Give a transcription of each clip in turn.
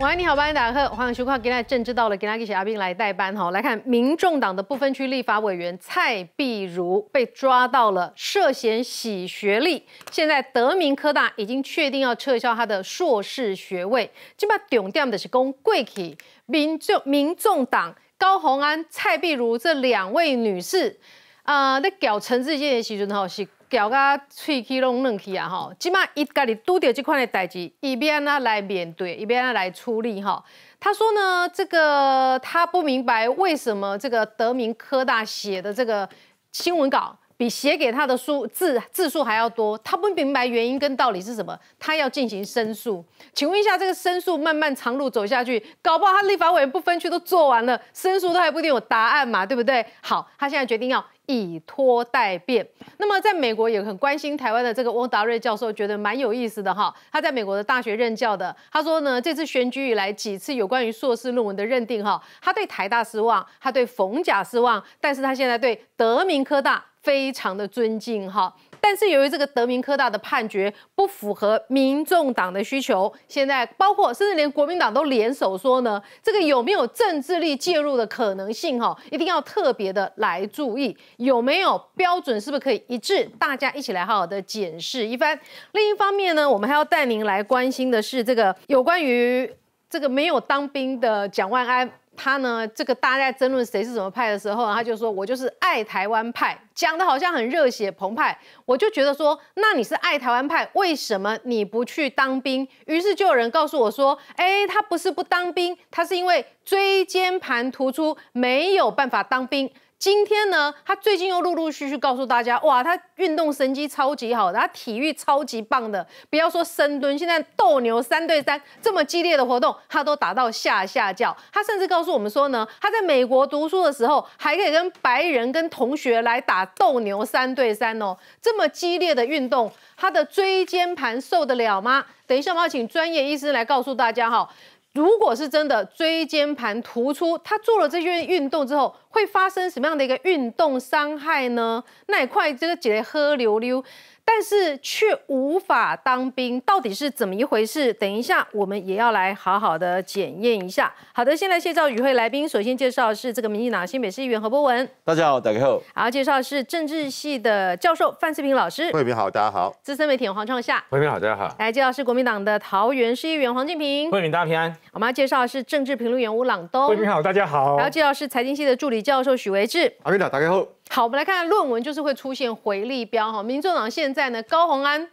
喂，你好，欢迎打客，欢迎收看《今日政治到了》，跟阿宾来代班哈，来看民众党的不分区立法委员蔡碧如被抓到了，涉嫌洗学历，现在德明科大已经确定要撤销他的硕士学位。这把重点的是贵喜民众民众党高鸿安、蔡碧如这两位女士，啊，在搞陈志坚的时阵，哈是。咬甲喙齿拢软去啊，吼！即码伊家己拄着即款诶代志，伊要安啊来面对，伊要安啊来处理，吼。他说呢，这个他不明白为什么这个德明科大写的这个新闻稿。比写给他的书字字数还要多，他不明白原因跟道理是什么，他要进行申诉。请问一下，这个申诉漫漫长路走下去，搞不好他立法委员不分区都做完了，申诉都还不一定有答案嘛，对不对？好，他现在决定要以拖待变。那么，在美国也很关心台湾的这个翁达瑞教授，觉得蛮有意思的哈。他在美国的大学任教的，他说呢，这次选举以来几次有关于硕士论文的认定哈，他对台大失望，他对冯甲失望，但是他现在对德明科大。非常的尊敬哈，但是由于这个德明科大的判决不符合民众党的需求，现在包括甚至连国民党都联手说呢，这个有没有政治力介入的可能性哈？一定要特别的来注意有没有标准，是不是可以一致？大家一起来好好的检视一番。另一方面呢，我们还要带您来关心的是这个有关于这个没有当兵的蒋万安。他呢？这个大家在争论谁是什么派的时候，他就说：“我就是爱台湾派。”讲的好像很热血澎湃。我就觉得说，那你是爱台湾派，为什么你不去当兵？于是就有人告诉我说：“哎，他不是不当兵，他是因为椎间盘突出没有办法当兵。”今天呢，他最近又陆陆续续告诉大家，哇，他运动神机超级好，他体育超级棒的。不要说深蹲，现在斗牛三对三这么激烈的活动，他都打到下下叫。他甚至告诉我们说呢，他在美国读书的时候，还可以跟白人跟同学来打斗牛三对三哦，这么激烈的运动，他的椎间盘受得了吗？等一下，我要请专业医师来告诉大家哈，如果是真的椎间盘突出，他做了这些运动之后。会发生什么样的一个运动伤害呢？那一块这个姐姐喝溜溜，但是却无法当兵，到底是怎么一回事？等一下我们也要来好好的检验一下。好的，先来谢兆宇会来宾，首先介绍是这个民进党新北市议员何博文，大家好，大家好。还要介绍是政治系的教授范世平老师，慧平好，大家好，资深媒体黄创夏，慧平好，大家好，来介绍是国民党的桃园市议员黄敬平，慧平大家平安，我们要介绍是政治评论员吴朗东，慧平好，大家好，还要介绍是财经系的助理。教授许维智，阿达，大家好。好，我们来看看论文，就是会出现回力标哈。民众党现在呢，高鸿安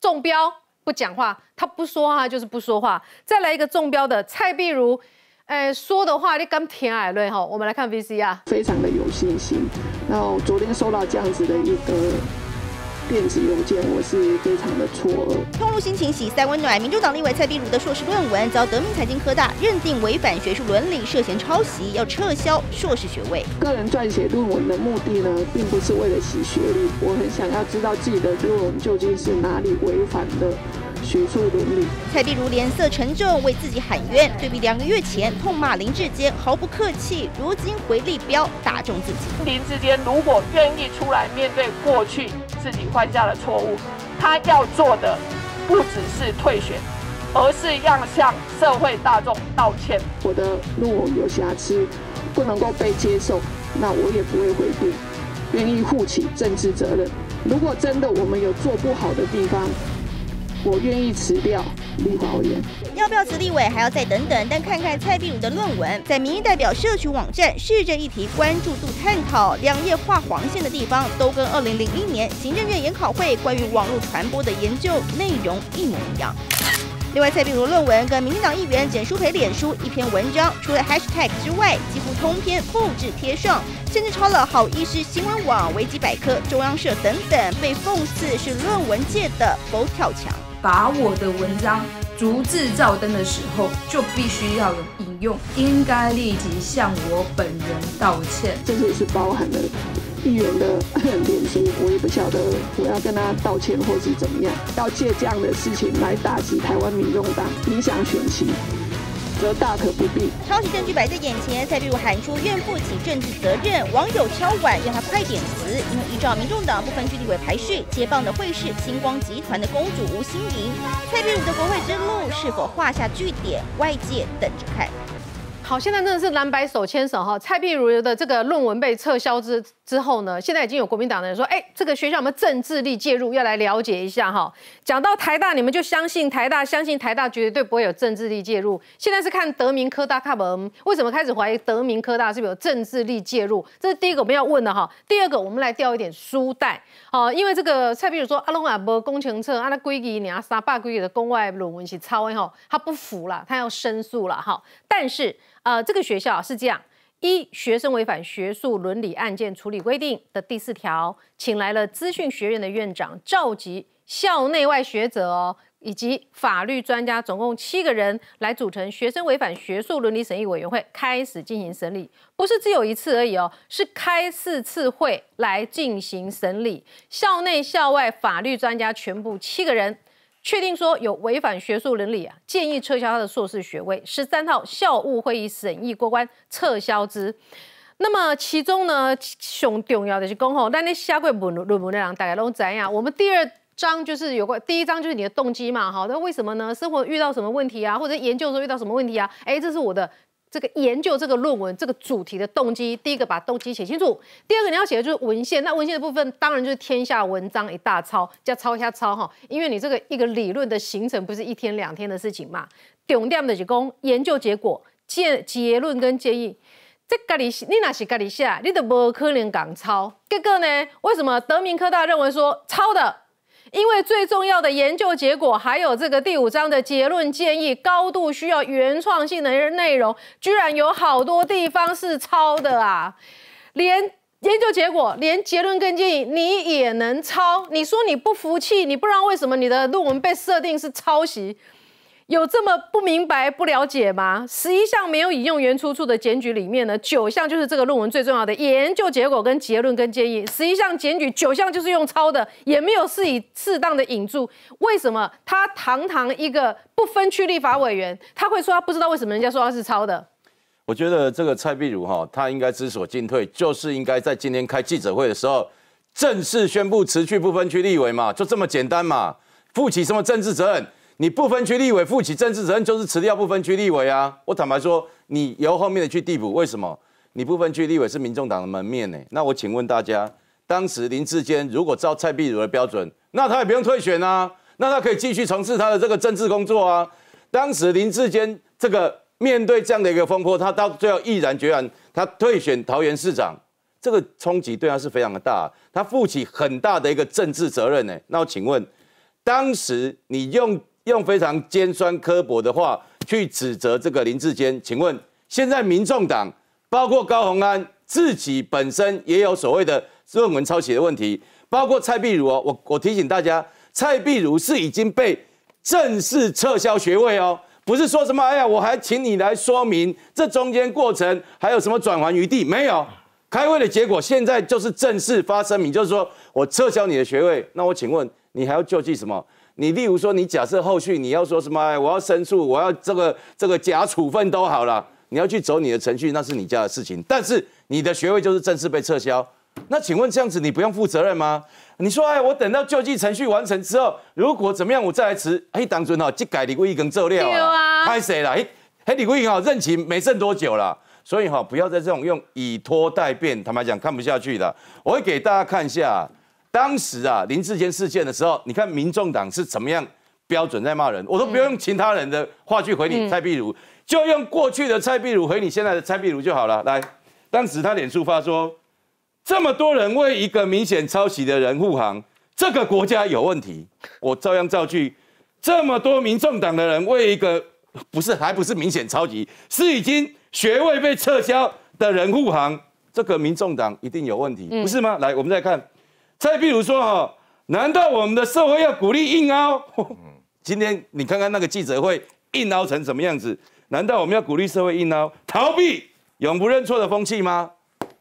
中标不讲话，他不说话就是不说话。再来一个中标的蔡碧如，哎，说的话你刚填矮了哈。我们来看 V C r 非常的有信心。然后昨天收到这样子的一个。电子邮件，我是非常的错愕。通路心情，喜塞温暖。民主党立委蔡碧如的硕士论文遭德明财经科大认定违反学术伦理，涉嫌抄袭，要撤销硕士学位。个人撰写论文的目的呢，并不是为了洗学历。我很想要知道自己的论文究竟是哪里违反的。蔡碧如脸色沉重，为自己喊冤。对比两个月前痛骂林志坚毫不客气，如今回力标打中自己。林志坚如果愿意出来面对过去自己犯下的错误，他要做的不只是退选，而是要向社会大众道歉。我的路有瑕疵，不能够被接受，那我也不会回避，愿意负起政治责任。如果真的我们有做不好的地方，我愿意辞掉立法院，要不要辞立委还要再等等。但看看蔡壁如的论文，在民意代表社群网站市政议题关注度探讨两页画黄线的地方，都跟二零零一年行政院研讨会关于网络传播的研究内容一模一样。另外，蔡壁如论文跟民进党议员简书培脸书一篇文章，除了 hashtag 之外，几乎通篇复制贴上，甚至抄了好医师新闻网、维基百科、中央社等等，被讽刺是论文界的“狗跳墙”。把我的文章逐字照登的时候，就必须要有引用，应该立即向我本人道歉。这也是包含了议员的脸书，我也不晓得我要跟他道歉或是怎么样。要借这样的事情来打击台湾民众党影响选情。则大可不必。抄袭证据摆在眼前，蔡壁如喊出愿负起政治责任，网友敲碗让他快点辞，因为依照民众党不分具体委排序，接棒的会是星光集团的公主吴心莹。蔡壁如的国会之路是否画下句点？外界等着看。好，现在真的是蓝白手牵手哈。蔡碧如的这个论文被撤销之之后呢，现在已经有国民党的人说，哎，这个学校有没有政治力介入，要来了解一下哈。讲到台大，你们就相信台大，相信台大绝对不会有政治力介入。现在是看德明科大看门，为什么开始怀疑德明科大是不是有政治力介入？这是第一个我们要问的哈。第二个，我们来掉一点书袋。好，因为这个蔡碧如说阿龙阿伯工程策，阿拉规矩你阿杀，爸规矩的公外论文是抄哈，他不服了，他要申诉了哈。但是。呃，这个学校是这样：一学生违反学术伦理案件处理规定的第四条，请来了资讯学院的院长召集校内外学者哦，以及法律专家，总共七个人来组成学生违反学术伦理审议委员会，开始进行审理。不是只有一次而已哦，是开四次会来进行审理，校内校外法律专家全部七个人。确定说有违反学术伦理啊，建议撤销他的硕士学位。十三号校务会议审议过关，撤销之。那么其中呢，熊重要的是讲吼，但你下个月问问问那大家拢怎样？我们第二章就是有关，第一章就是你的动机嘛，好，那为什么呢？生活遇到什么问题啊，或者研究的时候遇到什么问题啊？哎，这是我的。这个研究这个论文这个主题的动机，第一个把动机写清楚，第二个你要写的就是文献。那文献的部分当然就是天下文章一大抄，加抄下抄哈，因为你这个一个理论的形成不是一天两天的事情嘛。重点的是公研究结果、结结论跟建议，这家你你那是家底下，你都无可能敢抄。结果呢，为什么德明科大认为说抄的？因为最重要的研究结果，还有这个第五章的结论建议，高度需要原创性的内容，居然有好多地方是抄的啊！连研究结果、连结论跟建议，你也能抄？你说你不服气？你不知道为什么你的论文被设定是抄袭？有这么不明白不了解吗？十一项没有引用原出处的检举里面呢，九项就是这个论文最重要的研究结果、跟结论、跟建议。十一项检举，九项就是用抄的，也没有是以适当的引注。为什么他堂堂一个不分区立法委员，他会说他不知道为什么人家说他是抄的？我觉得这个蔡碧如哈，他应该知所进退，就是应该在今天开记者会的时候，正式宣布辞去不分区立委嘛，就这么简单嘛，负起什么政治责任？你不分区立委负起政治责任，就是辞掉不分区立委啊！我坦白说，你由后面的去递补，为什么？你不分区立委是民众党的门面呢？那我请问大家，当时林志坚如果照蔡壁如的标准，那他也不用退选啊，那他可以继续从事他的这个政治工作啊！当时林志坚这个面对这样的一个风波，他到最后毅然决然他退选桃园市长，这个冲击对他是非常的大，他负起很大的一个政治责任呢。那我请问，当时你用？用非常尖酸刻薄的话去指责这个林志坚，请问现在民众党包括高鸿安自己本身也有所谓的论文抄袭的问题，包括蔡壁如哦，我我提醒大家，蔡壁如是已经被正式撤销学位哦，不是说什么哎呀，我还请你来说明这中间过程还有什么转圜余地没有？开会的结果现在就是正式发声明，就是说我撤销你的学位，那我请问你还要救济什么？你例如说，你假设后续你要说什么，我要申诉，我要这个这个假处分都好了，你要去走你的程序，那是你家的事情。但是你的学位就是正式被撤销，那请问这样子你不用负责任吗？你说，哎，我等到救济程序完成之后，如果怎么样，我再来辞，哎，当尊哈即改李贵一跟周料啊，拍谁了？哎，李贵一哈任期没剩多久了，所以哈不要在这种用以拖代变，坦白讲看不下去的，我会给大家看一下。当时啊，林志坚事件的时候，你看民众党是怎么样标准在骂人？我都不用用其他人的话去回你，蔡壁如就用过去的蔡壁如回你现在的蔡壁如就好了。来，当时他脸书发说，这么多人为一个明显抄袭的人护航，这个国家有问题。我照样造句，这么多民众党的人为一个不是还不是明显抄袭，是已经学位被撤销的人护航，这个民众党一定有问题，不是吗？来，我们再看。蔡壁如说：“哈，难道我们的社会要鼓励硬凹？今天你看看那个记者会，硬凹成什么样子？难道我们要鼓励社会硬凹、逃避、永不认错的风气吗？”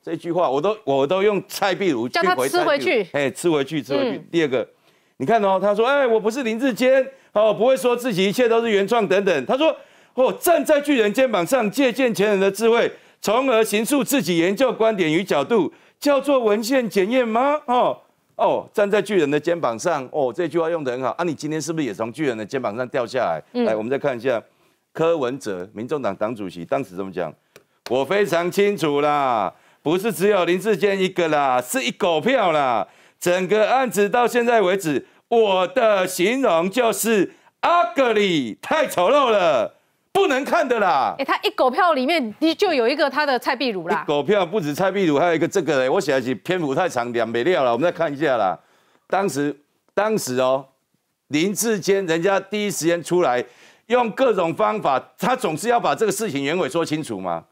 这句话我都我都用蔡壁如叫他吃回去，哎，吃回去，吃回去。第二个，你看哦，他说：“哎，我不是林志坚，哦，不会说自己一切都是原创等等。”他说：“哦，站在巨人肩膀上，借鉴前人的智慧，从而形塑自己研究观点与角度，叫做文献检验吗？”哦。哦，站在巨人的肩膀上。哦，这句话用得很好啊！你今天是不是也从巨人的肩膀上掉下来？来，我们再看一下柯文哲，民众党党主席当时怎么讲？我非常清楚啦，不是只有林志坚一个啦，是一狗票啦。整个案子到现在为止，我的形容就是 ugly，太丑陋了。不能看的啦！哎，他一狗票里面就有一个他的蔡壁如啦。狗票不止蔡壁如，还有一个这个嘞。我写的是篇幅太长两没料了，我们再看一下啦。当时，当时哦，林志坚人家第一时间出来，用各种方法，他总是要把这个事情原委说清楚嘛。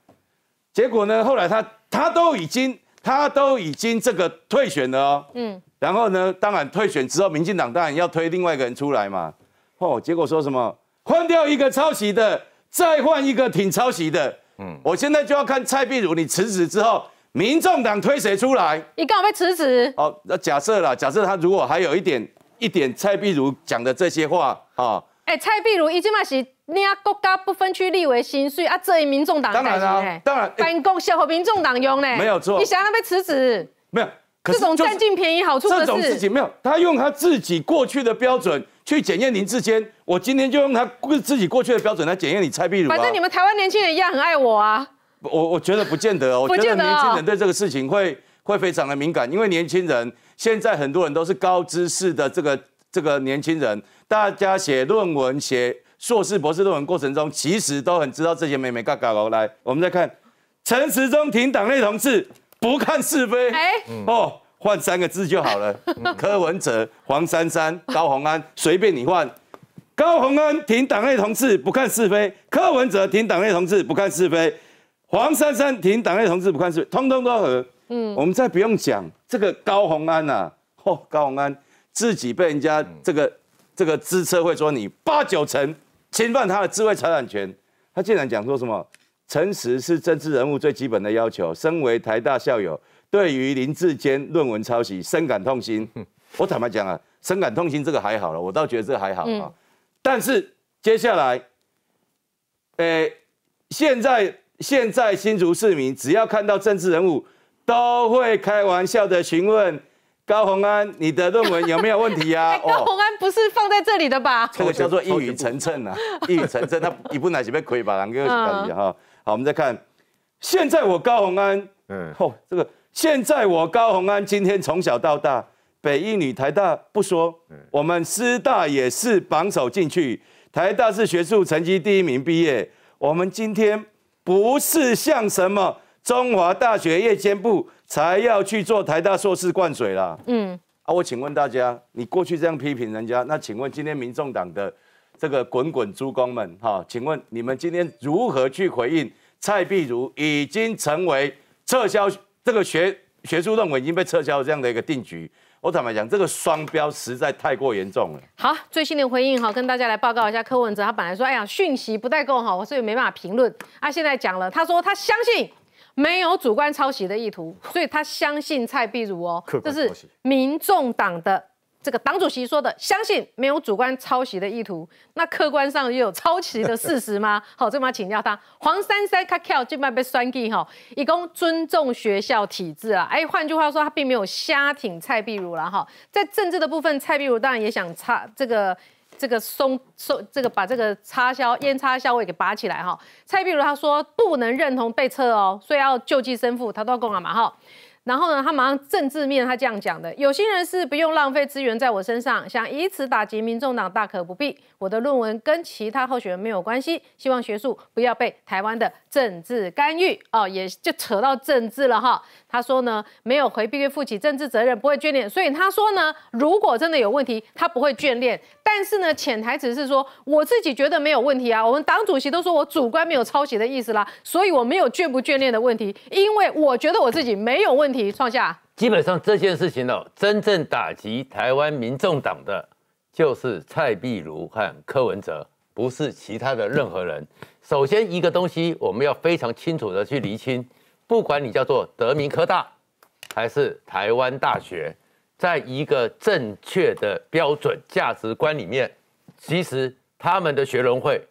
结果呢，后来他他都已经他都已经这个退选了哦。嗯。然后呢，当然退选之后，民进党当然要推另外一个人出来嘛。哦，结果说什么换掉一个抄袭的。再换一个挺抄袭的，嗯，我现在就要看蔡碧如，你辞职之后，民众党推谁出来？你刚好被辞职。哦，那假设啦，假设他如果还有一点一点蔡碧如讲的这些话啊，哎，蔡碧如一前嘛是你家国家不分区立为新，所以阿这一民众党当然啊，当然反攻小民众党用嘞，没有错，你想要被辞职？没有，这种占尽便宜好处的事情没有，他用他自己过去的标准。去检验林志坚，我今天就用他自己过去的标准来检验你蔡壁如。反正你们台湾年轻人一样很爱我啊！我我觉得不见得哦，我觉得年轻人对这个事情会会非常的敏感，因为年轻人现在很多人都是高知识的这个这个年轻人，大家写论文、写硕士、博士论文过程中，其实都很知道这些美美嘎嘎哦。来，我们再看陈时中听党内同志不看是非，哎哦。换三个字就好了。柯文哲、黄珊珊、高宏安，随便你换。高宏安，停党内同志不看是非；柯文哲，停党内同志不看是非；黄珊珊，停党内同志不看是非，通通都和。嗯，我们再不用讲这个高宏安呐。哦，高宏安自己被人家这个这个知车会说你八九成侵犯他的智慧财产权，他竟然讲说什么诚实是政治人物最基本的要求，身为台大校友。对于林志坚论文抄袭深感痛心，我坦白讲啊，深感痛心这个还好了，我倒觉得这还好啊。但是接下来，诶，现在现在新竹市民只要看到政治人物，都会开玩笑的询问高鸿安，你的论文有没有问题呀？高鸿安不是放在这里的吧？这个叫做一语成谶啊，一语成谶，他一不奶前被可以把两个字打哈。好，我们再看，现在我高鸿安，嗯，哦，这个。现在我高鸿安今天从小到大，北一女、台大不说，我们师大也是榜首进去，台大是学术成绩第一名毕业。我们今天不是像什么中华大学夜间部才要去做台大硕士灌水啦。嗯，啊，我请问大家，你过去这样批评人家，那请问今天民众党的这个滚滚诸公们，哈，请问你们今天如何去回应蔡碧如已经成为撤销？这个学学术论文已经被撤销，这样的一个定局。我坦白讲，这个双标实在太过严重了。好，最新的回应哈，跟大家来报告一下。柯文哲他本来说，哎呀，讯息不太够哈，我所以没办法评论。他现在讲了，他说他相信没有主观抄袭的意图，所以他相信蔡碧如哦，这是民众党的。这个党主席说的，相信没有主观抄袭的意图，那客观上也有抄袭的事实吗？好，这麽请教他。黄珊珊他叫今晚被酸掉，哈，以供尊重学校体制啊，哎，换句话说，他并没有瞎挺蔡碧如了哈。在政治的部分，蔡碧如当然也想插这个这个松松这个把这个插销烟插销位给拔起来哈。蔡碧如他说不能认同被撤哦，所以要救济生父，他都供了嘛哈。然后呢？他马上政治面，他这样讲的：有心人是不用浪费资源在我身上，想以此打击民众党大可不必。我的论文跟其他候选人没有关系，希望学术不要被台湾的政治干预哦，也就扯到政治了哈。他说呢，没有回避、负起政治责任，不会眷恋。所以他说呢，如果真的有问题，他不会眷恋。但是呢，潜台词是说，我自己觉得没有问题啊。我们党主席都说我主观没有抄袭的意思啦，所以我没有眷不眷恋的问题，因为我觉得我自己没有问题。创下基本上这件事情呢，真正打击台湾民众党的就是蔡壁如和柯文哲，不是其他的任何人。首先一个东西，我们要非常清楚的去厘清。不管你叫做德明科大，还是台湾大学，在一个正确的标准价值观里面，其实他们的学伦会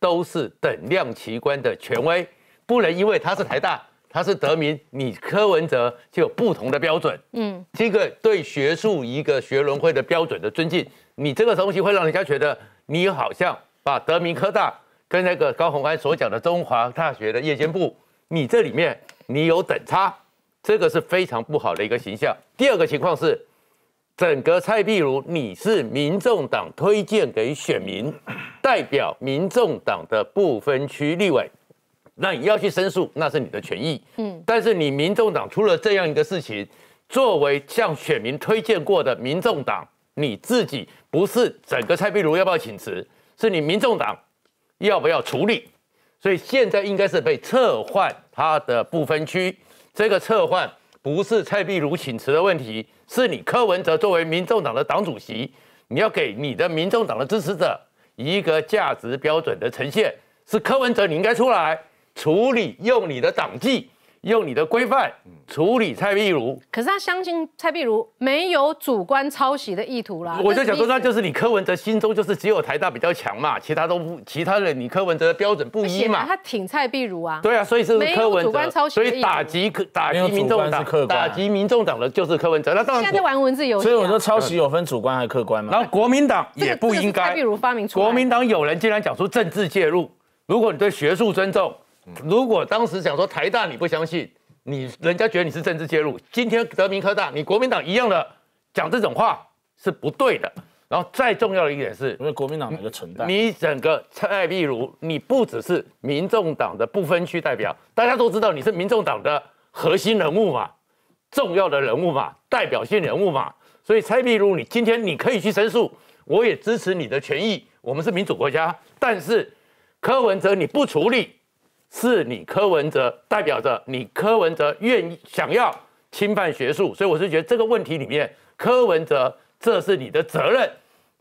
都是等量齐观的权威。不能因为他是台大，他是德明，你柯文哲就有不同的标准。嗯，这个对学术一个学伦会的标准的尊敬，你这个东西会让人家觉得你好像把德明科大跟那个高宏安所讲的中华大学的夜间部，你这里面。你有等差，这个是非常不好的一个形象。第二个情况是，整个蔡壁如你是民众党推荐给选民，代表民众党的不分区立委，那你要去申诉，那是你的权益。嗯，但是你民众党出了这样一个事情，作为向选民推荐过的民众党，你自己不是整个蔡壁如要不要请辞？是你民众党要不要处理？所以现在应该是被撤换。他的不分区这个撤换不是蔡壁如请辞的问题，是你柯文哲作为民众党的党主席，你要给你的民众党的支持者一个价值标准的呈现，是柯文哲你应该出来处理，用你的党纪。用你的规范处理蔡壁如，可是他相信蔡壁如没有主观抄袭的意图啦。我就想说，那就是你柯文哲心中就是只有台大比较强嘛，其他都不，其他的你柯文哲的标准不一嘛。他挺蔡壁如啊。对啊，所以是柯文哲。主观抄袭所以打击柯打击民众党，打击民众党的就是柯文哲。那当然现在在玩文字游戏。所以我说抄袭有分主观还客观嘛。然后国民党也不应该。蔡壁如发明出来。国民党有人竟然讲出政治介入，如果你对学术尊重。如果当时讲说台大你不相信，你人家觉得你是政治介入。今天德明科大你国民党一样的讲这种话是不对的。然后再重要的一点是，因为国民党每个存在，你整个蔡壁如你不只是民众党的不分区代表，大家都知道你是民众党的核心人物嘛，重要的人物嘛，代表性人物嘛。所以蔡壁如你今天你可以去申诉，我也支持你的权益。我们是民主国家，但是柯文哲你不处理。是你柯文哲代表着你柯文哲愿意想要侵犯学术，所以我是觉得这个问题里面，柯文哲这是你的责任。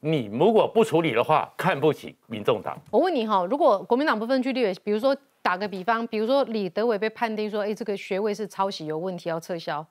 你如果不处理的话，看不起民众党。我问你哈，如果国民党部分去立委，比如说打个比方，比如说李德伟被判定说，哎，这个学位是抄袭有问题要撤销，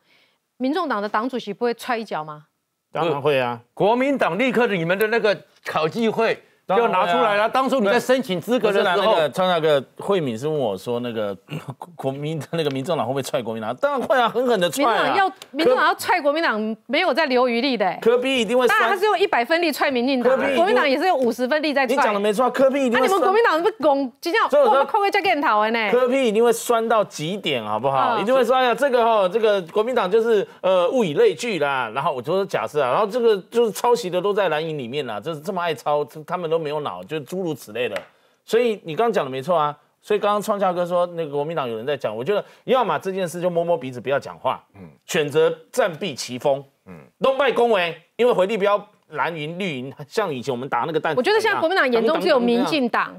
民众党的党主席不会踹一脚吗？当然会啊，国民党立刻你们的那个考纪会。就拿出来了。当初你在申请资格的时候，川那个慧敏是问我说：“那个 国民那个民众党会不会踹国民党？”当然会啊，狠狠的踹。要民众党要踹国民党，没有在留余力的。科比一定会。当然他是用一百分力踹民进党，国民党也是用五十分力在踹。你讲的没错，科比一定。那你们国民党是不是这样？天以我们可能会再讨的呢。科比一定会酸到极点，好不好？一定会酸啊！这个哈，这个国民党就是呃物以类聚啦。然后我就说假设啊，然后这个就是抄袭的都在蓝营里面啦，就是这么爱抄，他们。都没有脑，就诸如此类的，所以你刚刚讲的没错啊。所以刚刚创下哥说，那个国民党有人在讲，我觉得要么这件事就摸摸鼻子，不要讲话，嗯，选择暂避其锋，嗯，东拜恭维，因为回力标蓝营绿营，像以前我们打那个弹，我觉得现在国民党眼中只有民进党。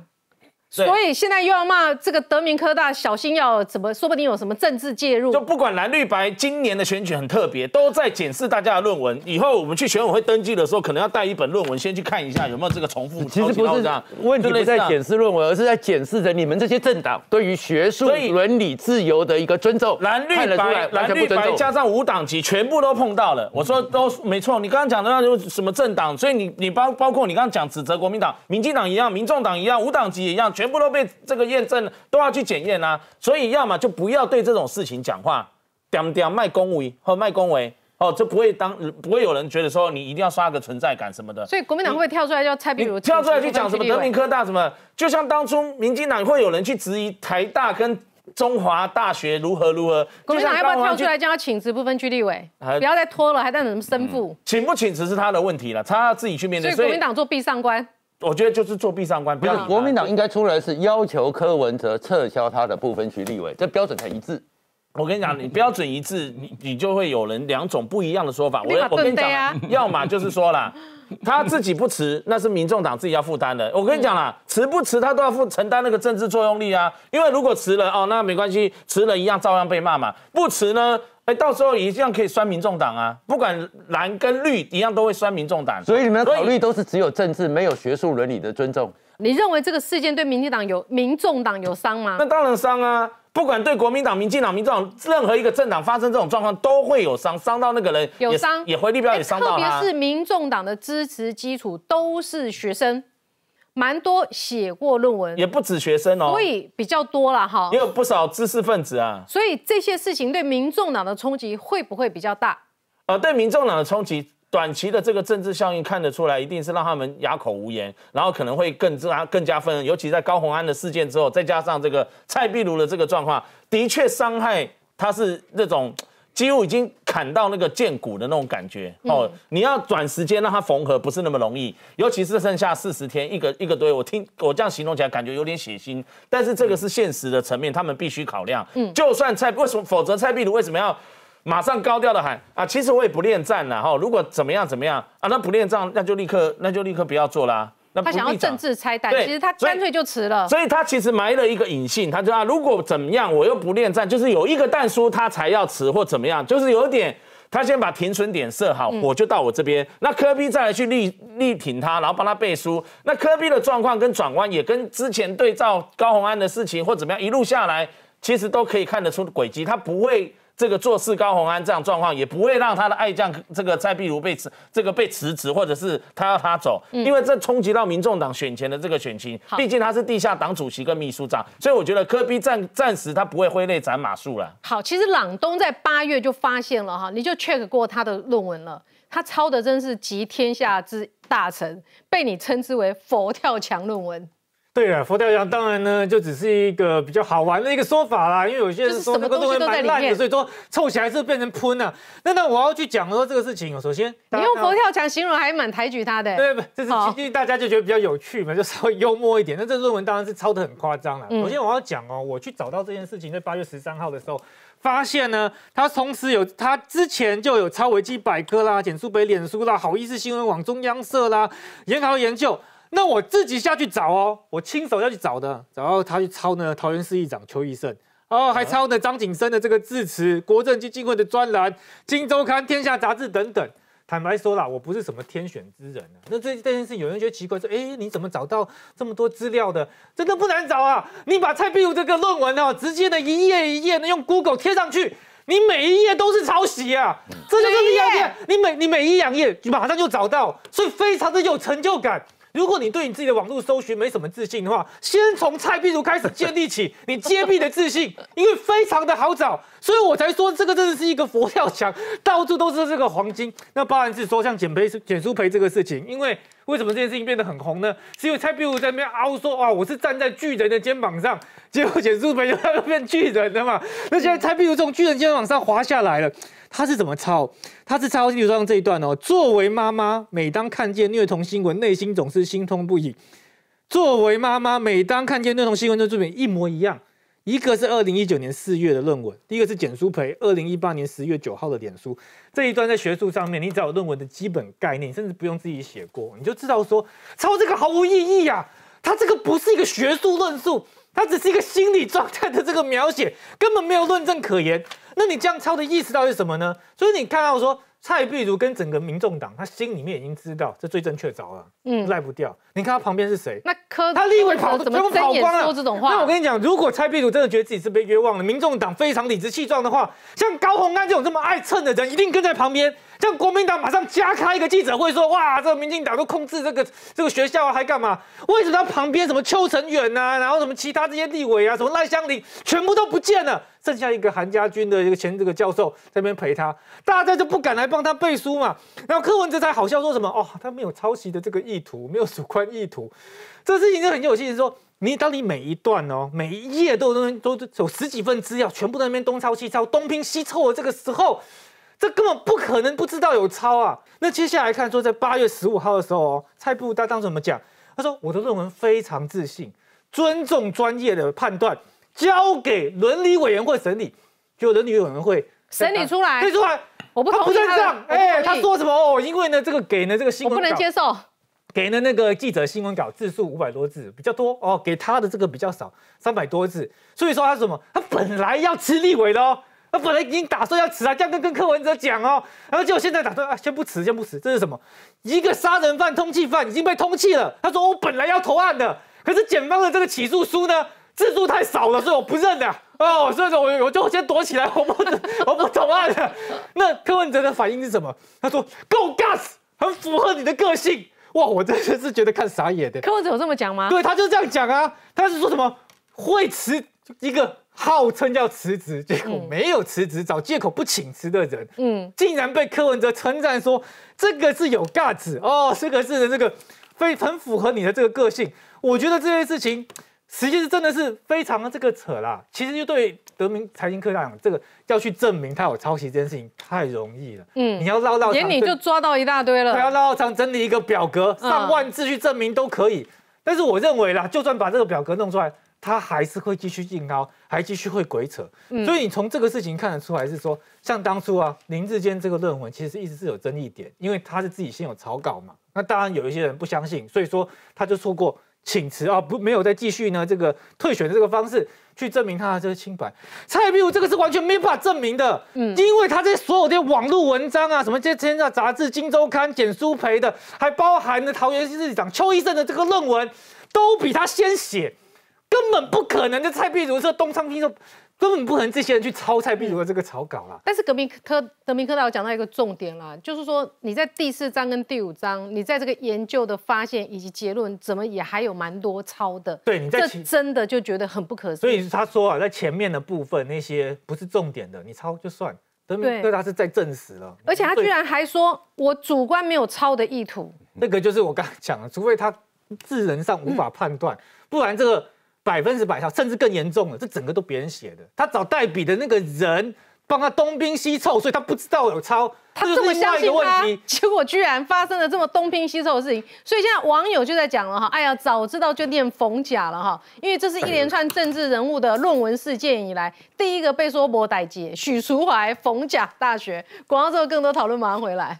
所以现在又要骂这个德明科大，小心要怎么？说不定有什么政治介入。就不管蓝绿白，今年的选举很特别，都在检视大家的论文。以后我们去选委会登记的时候，可能要带一本论文先去看一下有没有这个重复。其实不是，这样，问题不在检视论文，而是在检视着你们这些政党对于学术伦理自由的一个尊重。蓝绿白，蓝绿白加上五党籍，全部都碰到了。我说都没错，你刚刚讲的那种什么政党，所以你你包包括你刚刚讲指责国民党、民进党一样，民众党一样，五党级一样全。全部都被这个验证，都要去检验啊！所以，要么就不要对这种事情讲话，点点卖恭维或卖恭维哦，就不会当不会有人觉得说你一定要刷个存在感什么的。所以，国民党会跳出来叫蔡，比如跳出来去讲什么德明科大什么，就像当初民进党会有人去质疑台大跟中华大学如何如何。国民党要不要跳出来叫他请辞？不分区立委不要再拖了，还等什么申负？请不请辞是他的问题了，他要自己去面对。所以，国民党做壁上观。我觉得就是作壁上观，不是国民党应该出来是要求柯文哲撤销他的部分区立委，这标准才一致。我跟你讲，你标准一致，你你就会有人两种不一样的说法。我我跟你讲，要么就是说啦，他自己不辞，那是民众党自己要负担的。我跟你讲啦，辞不辞他都要负承担那个政治作用力啊，因为如果辞了哦，那没关系，辞了一样照样被骂嘛。不辞呢？哎，到时候一样可以酸民众党啊，不管蓝跟绿一样都会酸民众党。所以你们的考虑都是只有政治，没有学术伦理的尊重。你认为这个事件对民进党有、民众党有伤吗？那当然伤啊，不管对国民党、民进党、民众党任何一个政党发生这种状况，都会有伤，伤到那个人有伤也会不标，也伤到特别是民众党的支持基础都是学生。蛮多写过论文，也不止学生哦，所以比较多了哈。也有不少知识分子啊，所以这些事情对民众党的冲击会不会比较大？呃，对民众党的冲击，短期的这个政治效应看得出来，一定是让他们哑口无言，然后可能会更啊更加愤恨，尤其在高洪安的事件之后，再加上这个蔡壁如的这个状况，的确伤害他是那种。几乎已经砍到那个见骨的那种感觉哦，你要短时间让它缝合不是那么容易，尤其是剩下四十天一个一个堆，我听我这样形容起来感觉有点血腥，但是这个是现实的层面，他们必须考量。嗯，就算蔡为什么，否则蔡壁如为什么要马上高调的喊啊？其实我也不恋战了哈，如果怎么样怎么样啊，那不恋战那就立刻那就立刻不要做啦。他想要政治拆弹，其实他干脆就辞了。所以他其实埋了一个隐性，他就啊，如果怎么样，我又不恋战，就是有一个弹书他才要辞，或怎么样，就是有点他先把停存点设好，我就到我这边，那科比再来去力力挺他，然后帮他背书。那科比的状况跟转弯也跟之前对照高洪安的事情或怎么样，一路下来，其实都可以看得出轨迹，他不会。这个做事高红安这样状况，也不会让他的爱将这个蔡壁如被辞，这个被辞职，或者是他要他走，因为这冲击到民众党选前的这个选情，毕竟他是地下党主席跟秘书长，所以我觉得科比暂暂时他不会挥泪斩马谡了。好，其实朗东在八月就发现了哈，你就 check 过他的论文了，他抄的真是集天下之大成，被你称之为佛跳墙论文。对啊，佛跳墙当然呢，就只是一个比较好玩的一个说法啦。因为有些人说，各个都会蛮烂的，所以说凑起来是变成喷啊。那那我要去讲说这个事情，首先你用佛跳墙形容还蛮抬举他的。对，不，这是其实大家就觉得比较有趣嘛，就稍微幽默一点。那这论文当然是抄的很夸张了。首先我要讲哦，我去找到这件事情，在八月十三号的时候发现呢，他同时有他之前就有抄维基百科啦、简书、北脸书啦、好意思新闻网、中央社啦、研考研究。那我自己下去找哦，我亲手要去找的。然后他去抄呢，桃园市议长邱义胜哦，还抄呢张景生的这个字辞，国政基金会的专栏，金周刊、天下杂志等等。坦白说啦，我不是什么天选之人啊。那这这件事，有人觉得奇怪，说：哎，你怎么找到这么多资料的？真的不难找啊！你把蔡碧如这个论文哦，直接的一页一页的用 Google 贴上去，你每一页都是抄袭啊，这就是一二页，你每你每一两页马上就找到，所以非常的有成就感。如果你对你自己的网络搜寻没什么自信的话，先从蔡壁如开始建立起 你揭秘的自信，因为非常的好找，所以我才说这个真的是一个佛跳墙，到处都是这个黄金。那巴然是说像减培、减书培这个事情，因为为什么这件事情变得很红呢？是因为蔡壁如在那边凹说啊，我是站在巨人的肩膀上，结果简书培又变巨人了嘛？那现在蔡壁如从巨人肩膀上滑下来了。他是怎么抄？他是抄地图上这一段哦。作为妈妈，每当看见虐童新闻，内心总是心痛不已。作为妈妈，每当看见虐童新闻，这作品一模一样。一个是二零一九年四月的论文，第一个是简书培二零一八年十月九号的点书。这一段在学术上面，你只要论文的基本概念，甚至不用自己写过，你就知道说抄这个毫无意义啊。他这个不是一个学术论述。他只是一个心理状态的这个描写，根本没有论证可言。那你这样抄的意思到底是什么呢？所以你看到说蔡壁如跟整个民众党，他心里面已经知道这罪证确凿了，嗯，赖不掉。你看他旁边是谁？那柯他立委跑的么部跑光了。那我跟你讲，如果蔡壁如真的觉得自己是被冤枉的，民众党非常理直气壮的话，像高鸿安这种这么爱蹭的人，一定跟在旁边。国民党马上加开一个记者会，说：哇，这民进党都控制这个这个学校啊，还干嘛？为什么旁边什么邱成远呐，然后什么其他这些立委啊，什么赖香林全部都不见了，剩下一个韩家军的一个前这个教授在那边陪他。大家就不敢来帮他背书嘛。然后柯文哲才好笑，说什么：哦，他没有抄袭的这个意图，没有主观意图。这事情就很有意思，说你当你每一段哦，每一页都都都有十几份资料，全部在那边东抄西抄，东拼西凑的这个时候。这根本不可能不知道有抄啊！那接下来看，说在八月十五号的时候哦，蔡布他当时怎么讲？他说我的论文非常自信，尊重专业的判断，交给伦理委员会审理。结果伦理委员会审理出来，推出来，我他不是这样。哎，他说什么？哦，因为呢，这个给呢，这个新闻稿不能接受，给呢那个记者新闻稿字数五百多字比较多哦，给他的这个比较少，三百多字。所以说他什么？他本来要吃立委的哦。他本来已经打算要辞啊，这样跟跟柯文哲讲哦，然后结果现在打算啊，先不辞，先不辞，这是什么？一个杀人犯、通缉犯已经被通缉了。他说我本来要投案的，可是检方的这个起诉书呢，字数太少了，所以我不认的。啊，所以说我我就先躲起来，我不我不投案。那柯文哲的反应是什么？他说 Go gas，很符合你的个性。哇，我真的是觉得看傻眼的。柯文哲有这么讲吗？对，他就这样讲啊。他是说什么会辞一个。号称要辞职，结果没有辞职，找借口不请辞的人，嗯，竟然被柯文哲称赞说这个是有价值哦，这个是这个非很符合你的这个个性。我觉得这些事情，实际是真的是非常的这个扯啦。其实就对德明财经科大讲，这个要去证明他有抄袭这件事情太容易了，嗯，你要绕到年你就抓到一大堆了，他要绕到厂整理一个表格，上万字去证明都可以。但是我认为啦，就算把这个表格弄出来。他还是会继续硬凹，还继续会鬼扯，所以你从这个事情看得出来是说，像当初啊林志坚这个论文其实一直是有争议点，因为他是自己先有草稿嘛，那当然有一些人不相信，所以说他就错过请辞啊，不没有再继续呢这个退选的这个方式去证明他的这个清白。蔡壁如这个是完全没法证明的，嗯，因为他在所有的网络文章啊，什么这天下杂志《金周刊》简书培的，还包含了桃园市长邱医生的这个论文，都比他先写。根本不可能，这蔡必如说东昌听说根本不可能，这些人去抄蔡必如的这个草稿啦。但是革明科德明科大有讲到一个重点啦，就是说你在第四章跟第五章，你在这个研究的发现以及结论，怎么也还有蛮多抄的。对，你在这真的就觉得很不可思议。所以他说啊，在前面的部分那些不是重点的，你抄就算。德明科大是在证实了，而且他居然还说我主观没有抄的意图。那个就是我刚刚讲了，除非他智人上无法判断，不然这个。百分之百抄，甚至更严重了。这整个都别人写的，他找代笔的那个人帮他东拼西凑，所以他不知道有抄。他这么相信啊？结果居然发生了这么东拼西凑的事情，所以现在网友就在讲了哈，哎呀，早知道就念冯甲了哈，因为这是一连串政治人物的论文事件以来第一个被说博歹姐许淑怀、冯甲大学。广告之后更多讨论马上回来。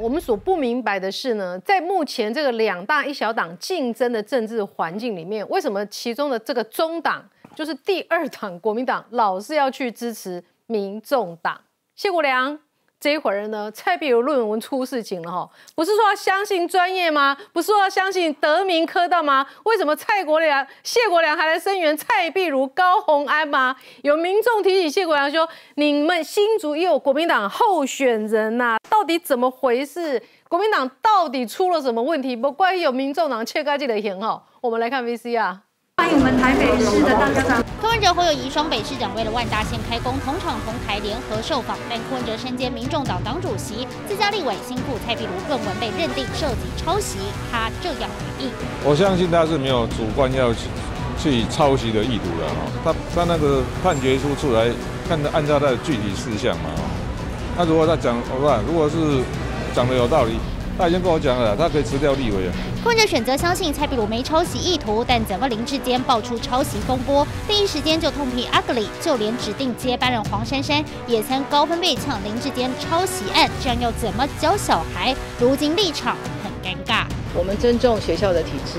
我们所不明白的是呢，在目前这个两大一小党竞争的政治环境里面，为什么其中的这个中党，就是第二党国民党，老是要去支持民众党？谢国良。这一会儿呢，蔡碧如论文出事情了哈，不是说相信专业吗？不是说相信德明科大吗？为什么蔡国良、谢国良还来声援蔡碧如、高红安吗？有民众提醒谢国良说：“你们新竹也有国民党候选人呐，到底怎么回事？国民党到底出了什么问题？”不怪有民众党切干净的言哈，我们来看 VC r 欢迎我们台北市的大家长。柯文哲和有宜双北市长为了万大县开工同场同台联合受访，但柯文哲身兼民众党党主席、自家立委、辛苦蔡壁如论文被认定涉及抄袭，他这样回应：我相信他是没有主观要去抄袭的意图的哈。他他那个判决书出来，看按照他的具体事项嘛哈。他如果他讲，我说如果是讲的有道理。他已经跟我讲了，他可以辞掉立委了。困众选择相信蔡壁如没抄袭意图，但怎么林志坚爆出抄袭风波，第一时间就痛批 ugly，就连指定接班人黄珊珊也遭高分被呛林志坚抄袭案，这样要怎么教小孩？如今立场很尴尬。我们尊重学校的体制，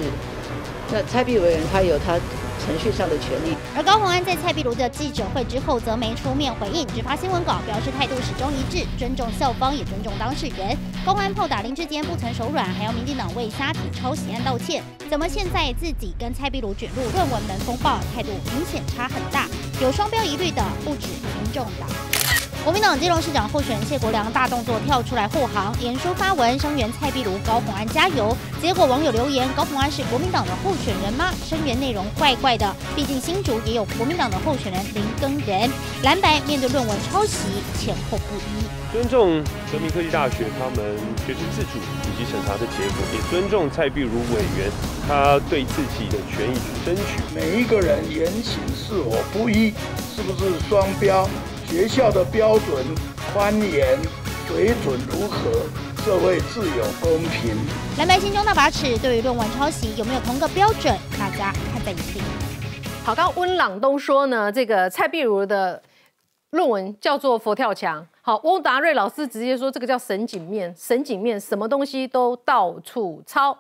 那蔡壁委员他有他。程序上的权利，而高鸿安在蔡碧如的记者会之后则没出面回应，只发新闻稿表示态度始终一致，尊重校方也尊重当事人。公安炮打林志坚不曾手软，还要民进党为沙子抄袭案道歉，怎么现在自己跟蔡碧如卷入论文门风暴，态度明显差很大？有双标疑虑的不止民众党。国民党金融市长候选人谢国良大动作跳出来护航，连说发文声援蔡壁如、高鸿安加油。结果网友留言：高鸿安是国民党的候选人吗？声援内容怪怪的。毕竟新竹也有国民党的候选人林耕仁。蓝白面对论文抄袭前后不一，尊重人民科技大学他们学术自主以及审查的结果，也尊重蔡壁如委员他对自己的权益去争取。每一个人言行是我不一，是不是双标？学校的标准宽严水准如何，社会自有公平。蓝白心中那把尺对于论文抄袭有没有同个标准，大家看仔细。好，刚温朗东说呢，这个蔡碧如的论文叫做“佛跳墙”。好，翁达瑞老师直接说这个叫“神井面”，“神井面”什么东西都到处抄。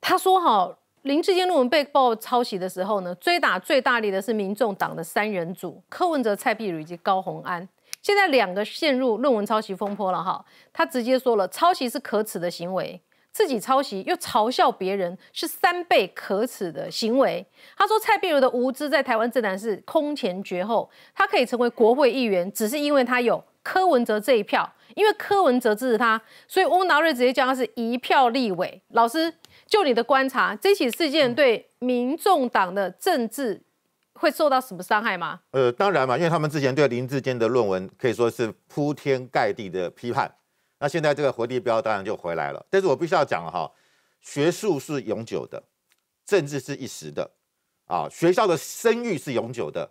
他说：“好。”林志坚论文被曝抄袭的时候呢，追打最大力的是民众党的三人组柯文哲、蔡碧如以及高洪安。现在两个陷入论文抄袭风波了哈，他直接说了，抄袭是可耻的行为，自己抄袭又嘲笑别人，是三倍可耻的行为。他说蔡碧如的无知在台湾政坛是空前绝后，他可以成为国会议员，只是因为他有柯文哲这一票，因为柯文哲支持他，所以翁达瑞直接叫他是一票立委老师。就你的观察，这起事件对民众党的政治会受到什么伤害吗？呃，当然嘛，因为他们之前对林志坚的论文可以说是铺天盖地的批判，那现在这个回力标当然就回来了。但是我必须要讲哈，学术是永久的，政治是一时的，啊，学校的声誉是永久的，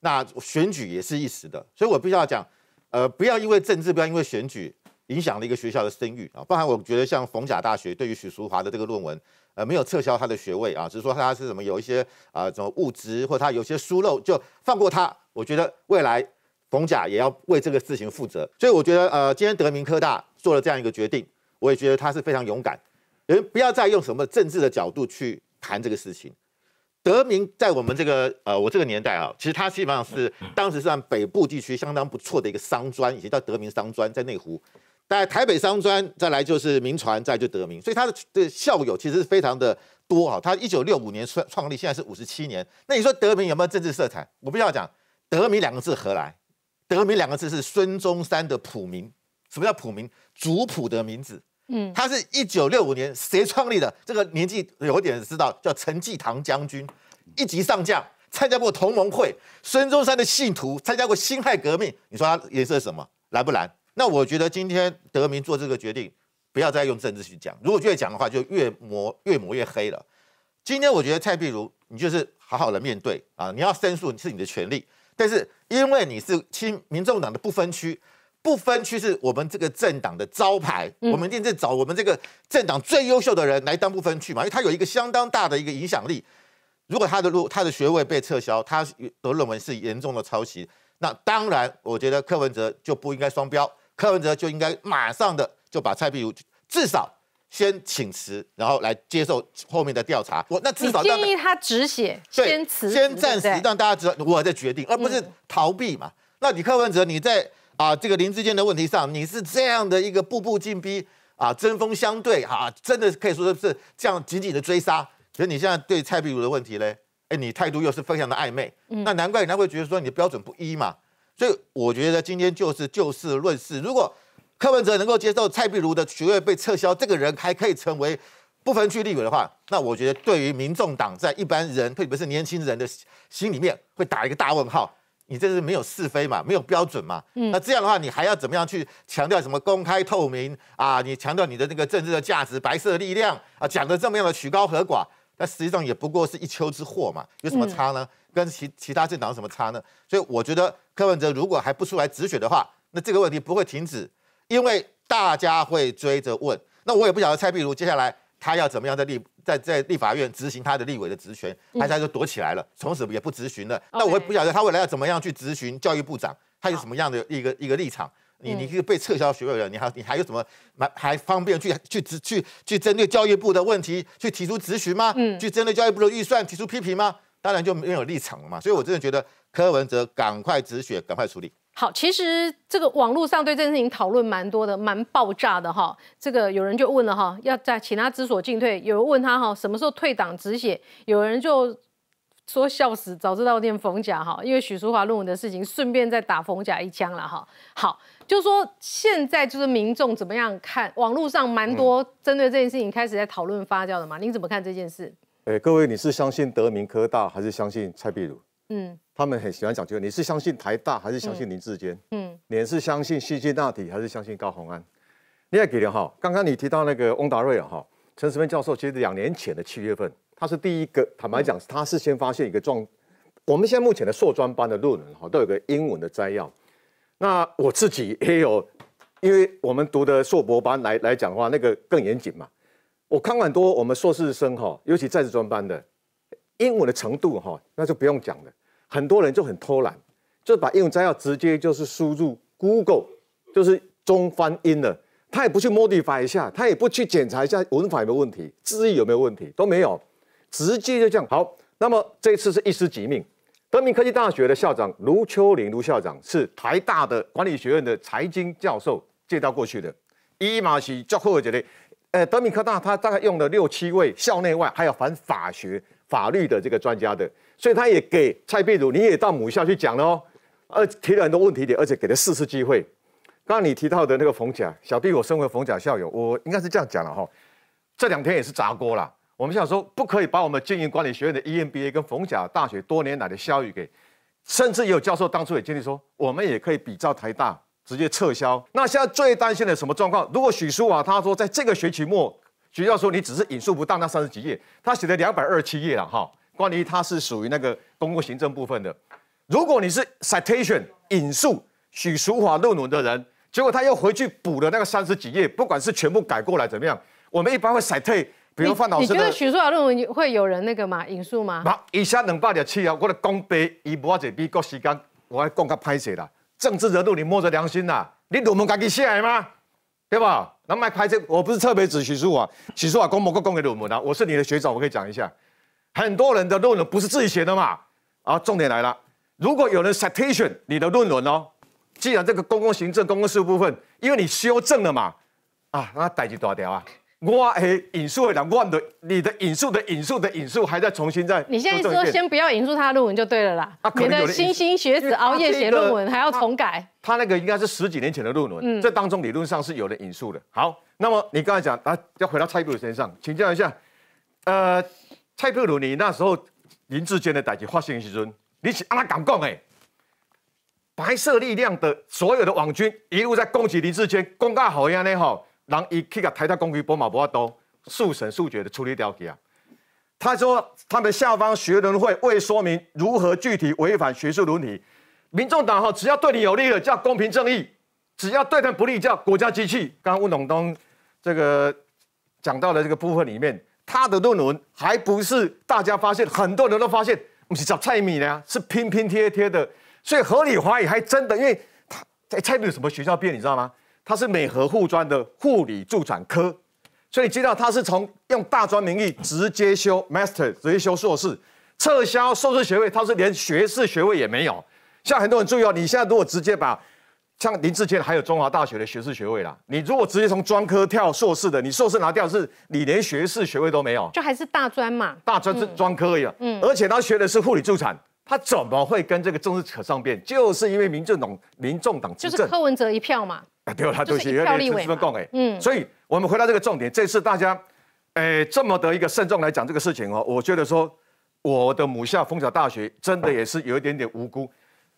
那选举也是一时的，所以我必须要讲，呃，不要因为政治，不要因为选举。影响了一个学校的声誉啊，包含我觉得像逢甲大学对于许淑华的这个论文，呃，没有撤销他的学位啊，只是说他是什么有一些啊什么物质或他有些疏漏就放过他。我觉得未来逢甲也要为这个事情负责，所以我觉得呃，今天德明科大做了这样一个决定，我也觉得他是非常勇敢，人不要再用什么政治的角度去谈这个事情。德明在我们这个呃我这个年代啊，其实他基本上是当时算北部地区相当不错的一个商专，以前叫德明商专，在内湖。在台北商专，再来就是民传，再就得名，所以他的校友其实非常的多哈。他一九六五年创创立，现在是五十七年。那你说得名有没有政治色彩？我必须要讲“得名”两个字何来？“得名”两个字是孙中山的普名。什么叫普名？族谱的名字。嗯，他是一九六五年谁创立的？这个年纪有点知道，叫陈济棠将军，一级上将，参加过同盟会，孙中山的信徒，参加过辛亥革命。你说他颜色什么？蓝不蓝？那我觉得今天德明做这个决定，不要再用政治去讲，如果越讲的话，就越磨越磨越黑了。今天我觉得蔡碧如，你就是好好的面对啊，你要申诉是你的权利，但是因为你是亲民众党的不分区，不分区是我们这个政党的招牌，我们一定在找我们这个政党最优秀的人来当不分区嘛，因为他有一个相当大的一个影响力。如果他的路他的学位被撤销，他都认为是严重的抄袭，那当然我觉得柯文哲就不应该双标。柯文哲就应该马上的就把蔡壁如至少先请辞，然后来接受后面的调查。我那至少建议他止血，先辞，先暂时让大家知道我在决定，而不是逃避嘛。那你柯文哲，你在啊这个林志坚的问题上，你是这样的一个步步进逼啊，针锋相对啊，真的可以说是这样紧紧的追杀。所以你现在对蔡壁如的问题嘞，哎，你态度又是非常的暧昧，那难怪人家会觉得说你的标准不一嘛。所以我觉得今天就是就事论事。如果柯文哲能够接受蔡碧如的学位被撤销，这个人还可以成为不分区立委的话，那我觉得对于民众党在一般人，特别是年轻人的心里面，会打一个大问号：你这是没有是非嘛？没有标准嘛？那这样的话，你还要怎么样去强调什么公开透明啊？你强调你的那个政治的价值、白色力量啊？讲的这么样的曲高和寡，那实际上也不过是一丘之貉嘛？有什么差呢？跟其其他政党有什么差呢？所以我觉得柯文哲如果还不出来止血的话，那这个问题不会停止，因为大家会追着问。那我也不晓得蔡壁如接下来他要怎么样在立在在立法院执行他的立委的职权，他现在就躲起来了，从此也不执行了。那我也不晓得他未来要怎么样去执行教育部长，他有什么样的一个一个立场？你你是被撤销学位了，你还你还有什么还还方便去去执去去针对教育部的问题去提出咨询吗？去针对教育部的预算提出批评吗？当然就没有立场了嘛，所以我真的觉得柯文哲赶快止血，赶快处理。好，其实这个网络上对这件事情讨论蛮多的，蛮爆炸的哈。这个有人就问了哈，要在请他知所进退，有人问他哈什么时候退党止血，有人就说笑死，早知道念冯甲哈，因为许淑华论文的事情，顺便再打冯甲一枪了哈。好，就说现在就是民众怎么样看，网络上蛮多针对这件事情开始在讨论发酵的嘛，你怎么看这件事？哎，各位，你是相信德明科大还是相信蔡必如？嗯，他们很喜欢讲究，你是相信台大还是相信林志坚？嗯，你是相信西京大体还是相信高宏安？你也给了哈，刚刚你提到那个翁达瑞啊哈，陈时芬教授其实两年前的七月份，他是第一个，坦白讲，他是先发现一个状。我们现在目前的硕专班的论文哈，都有个英文的摘要。那我自己也有，因为我们读的硕博班来来讲的话，那个更严谨嘛。我看很多我们硕士生哈，尤其在职专班的，英文的程度哈，那就不用讲了。很多人就很偷懒，就把英文摘要直接就是输入 Google，就是中翻英了。他也不去 modify 一下，他也不去检查一下文法有没有问题，字义有没有问题，都没有，直接就这样。好，那么这次是一时即命，德明科技大学的校长卢秋林，卢校长是台大的管理学院的财经教授介绍过去的。一嘛是祝贺这类。哎，德明科大他大概用了六七位校内外还有反法学法律的这个专家的，所以他也给蔡壁如你也到母校去讲了哦。呃，提了很多问题的，而且给了四次机会。刚刚你提到的那个冯甲，小弟我身为冯甲校友，我应该是这样讲了哈。这两天也是砸锅了，我们想说不可以把我们经营管理学院的 EMBA 跟冯甲大学多年来的校益给，甚至有教授当初也建议说，我们也可以比照台大。直接撤销。那现在最担心的什么状况？如果许淑华他说，在这个学期末，学校说你只是引述不当那三十几页，他写的两百二十七页了哈。关于他是属于那个公共行政部分的。如果你是 citation 引述许淑华论文的人，结果他又回去补了那个三十几页，不管是全部改过来怎么样，我们一般会筛退。比如范老师你，觉得许淑华论文会有人那个吗？引述吗？那一下两百二十七页，我的公碑一波子比国时间我还讲较歹些啦。政治的路，你摸着良心呐，你论文敢下来吗？对吧？那卖拍这，我不是特别指许淑华，许淑华公某个公给论门啊，我是你的学长，我可以讲一下，很多人的论文不是自己写的嘛，啊，重点来了，如果有人 citation 你的论文哦，既然这个公共行政、公共事务部分，因为你修正了嘛，啊，那他带去打掉啊。我系引述会难，我的你的引述的引述的引述还在重新在。你现在说先不要引述他的论文就对了啦，啊、免得莘莘学子熬夜写论文还要重改。他那个应该是十几年前的论文，这当中理论上是有了引述的。好，那么你刚才讲啊，要回到蔡布身上，请教一下，呃，蔡布鲁，你那时候林志坚的代志发生时阵，你是阿拉敢讲诶？白色力量的所有的网军一路在攻击林志坚，公告好样嘞哈。让一去个台大公余波马波都速审速决的处理掉去啊！他说，他们下方学人会未说明如何具体违反学术伦理。民众党哈，只要对你有利的叫公平正义，只要对他不利叫国家机器。刚刚吴董东这个讲到的这个部分里面，他的论文还不是大家发现，很多人都发现不是炒菜米的，是拼拼贴贴的。所以合理怀疑还真的，因为他在蔡米有什么学校变，你知道吗？他是美和护专的护理助产科，所以知道他是从用大专名义直接修 master 直接修硕士，撤销硕士学位，他是连学士学位也没有。像很多人注意哦，你现在如果直接把像林志健还有中华大学的学士学位啦，你如果直接从专科跳硕士的，你硕士拿掉是，你连学士学位都没有，就还是大专嘛，大专是专科一样，嗯，而且他学的是护理助产，他怎么会跟这个政治扯上边？就是因为民进党、民众党就是柯文哲一票嘛。啊，对了，就是跳立伟。嗯，所以我们回到这个重点，这次大家，诶，这么的一个慎重来讲这个事情哦，我觉得说，我的母校凤巢大学真的也是有一点点无辜。